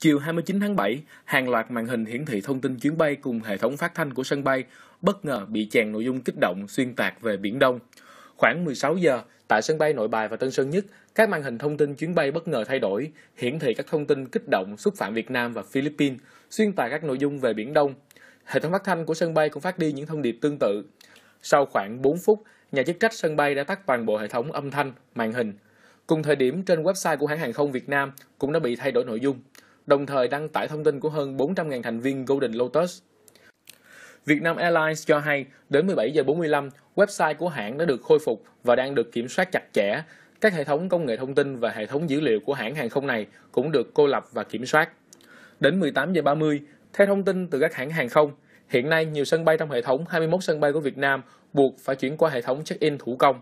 Chiều 29 tháng 7, hàng loạt màn hình hiển thị thông tin chuyến bay cùng hệ thống phát thanh của sân bay bất ngờ bị chèn nội dung kích động xuyên tạc về Biển Đông. Khoảng 16 giờ, tại sân bay Nội Bài và Tân Sơn Nhất, các màn hình thông tin chuyến bay bất ngờ thay đổi, hiển thị các thông tin kích động xúc phạm Việt Nam và Philippines, xuyên tạc các nội dung về Biển Đông. Hệ thống phát thanh của sân bay cũng phát đi những thông điệp tương tự. Sau khoảng 4 phút, nhà chức trách sân bay đã tắt toàn bộ hệ thống âm thanh, màn hình. Cùng thời điểm trên website của hãng hàng không Việt Nam cũng đã bị thay đổi nội dung đồng thời đăng tải thông tin của hơn 400.000 thành viên Golden Lotus. Vietnam Airlines cho hay, đến 17 giờ 45, website của hãng đã được khôi phục và đang được kiểm soát chặt chẽ. Các hệ thống công nghệ thông tin và hệ thống dữ liệu của hãng hàng không này cũng được cô lập và kiểm soát. Đến 18 giờ 30, theo thông tin từ các hãng hàng không, hiện nay nhiều sân bay trong hệ thống 21 sân bay của Việt Nam buộc phải chuyển qua hệ thống check-in thủ công.